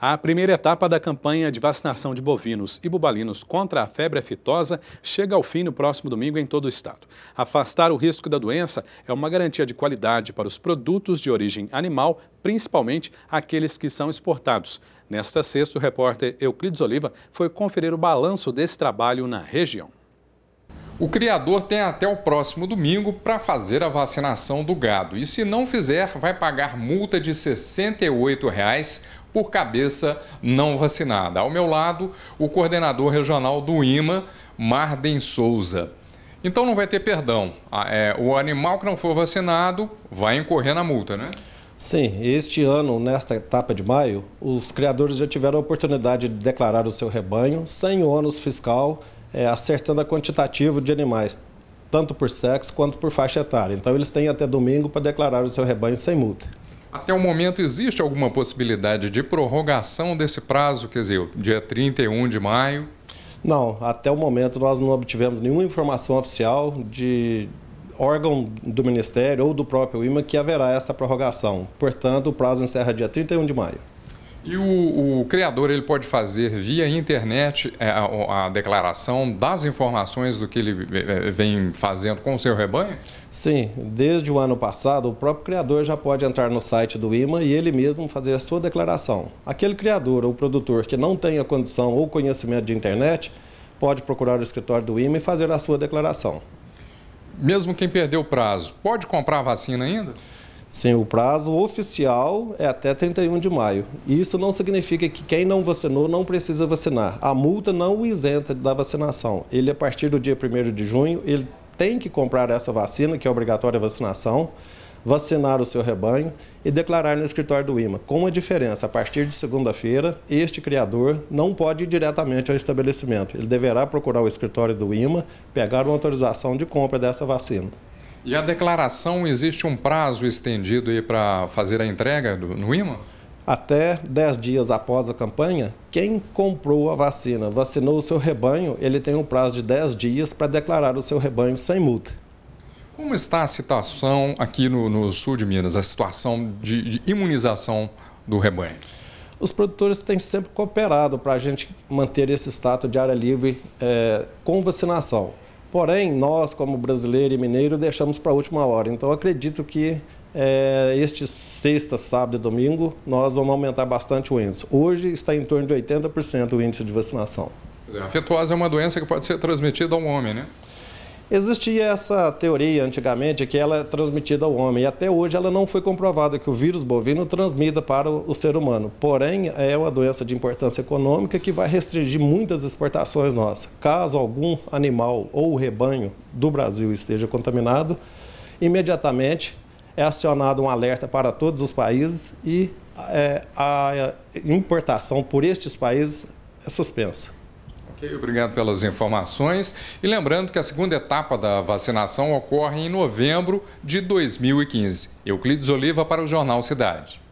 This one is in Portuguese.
A primeira etapa da campanha de vacinação de bovinos e bubalinos contra a febre aftosa chega ao fim no próximo domingo em todo o estado. Afastar o risco da doença é uma garantia de qualidade para os produtos de origem animal, principalmente aqueles que são exportados. Nesta sexta, o repórter Euclides Oliva foi conferir o balanço desse trabalho na região. O criador tem até o próximo domingo para fazer a vacinação do gado e, se não fizer, vai pagar multa de R$ 68,00 por cabeça não vacinada. Ao meu lado, o coordenador regional do IMA, Marden Souza. Então não vai ter perdão. Ah, é, o animal que não for vacinado vai incorrer na multa, né? Sim, este ano, nesta etapa de maio, os criadores já tiveram a oportunidade de declarar o seu rebanho sem ônus fiscal é, acertando a quantitativa de animais, tanto por sexo quanto por faixa etária. Então eles têm até domingo para declarar o seu rebanho sem multa. Até o momento, existe alguma possibilidade de prorrogação desse prazo, quer dizer, dia 31 de maio? Não, até o momento nós não obtivemos nenhuma informação oficial de órgão do Ministério ou do próprio IMA que haverá esta prorrogação. Portanto, o prazo encerra dia 31 de maio. E o, o, criador ele pode fazer via internet é, a, a, declaração das informações do que ele é, é, vem fazendo com o seu rebanho? Sim, desde o ano passado o próprio criador já pode entrar no site do IMA e ele mesmo fazer a sua declaração. Aquele criador ou produtor que não tenha condição ou conhecimento de internet pode procurar o escritório do IMA e fazer a sua declaração. Mesmo quem perdeu o prazo, pode comprar a vacina ainda? Sim, o prazo oficial é até 31 de maio. Isso não significa que quem não vacinou não precisa vacinar. A multa não o isenta da vacinação. Ele, a partir do dia 1 de junho, ele tem que comprar essa vacina, que é obrigatória a vacinação, vacinar o seu rebanho e declarar no escritório do IMA. Com a diferença, a partir de segunda-feira, este criador não pode ir diretamente ao estabelecimento. Ele deverá procurar o escritório do IMA, pegar uma autorização de compra dessa vacina. E a declaração, existe um prazo estendido aí para fazer a entrega do, no IMA? Até 10 dias após a campanha, quem comprou a vacina, vacinou o seu rebanho, ele tem um prazo de 10 dias para declarar o seu rebanho sem multa. Como está a situação aqui no, no sul de Minas, a situação de, de imunização do rebanho? os produtores têm sempre cooperado para a gente manter esse status de área livre é, com vacinação. Porém, nós, como brasileiro e mineiro, deixamos para a última hora. Então, acredito que é, este sexta, sábado e domingo, nós vamos aumentar bastante o índice. Hoje está em torno de 80% o índice de vacinação. A afetuosa é uma doença que pode ser transmitida a um homem, né? Existia essa teoria antigamente que ela é transmitida ao homem e até hoje ela não foi comprovada que o vírus bovino transmita para o ser humano. Porém, é uma doença de importância econômica que vai restringir muitas exportações nossas. Caso algum animal ou rebanho do Brasil esteja contaminado, imediatamente é acionado um alerta para todos os países e é, a importação por estes países é suspensa. Ok, obrigado pelas informações. E lembrando que a segunda etapa da vacinação ocorre em novembro de 2015. Euclides Oliva para o Jornal Cidade.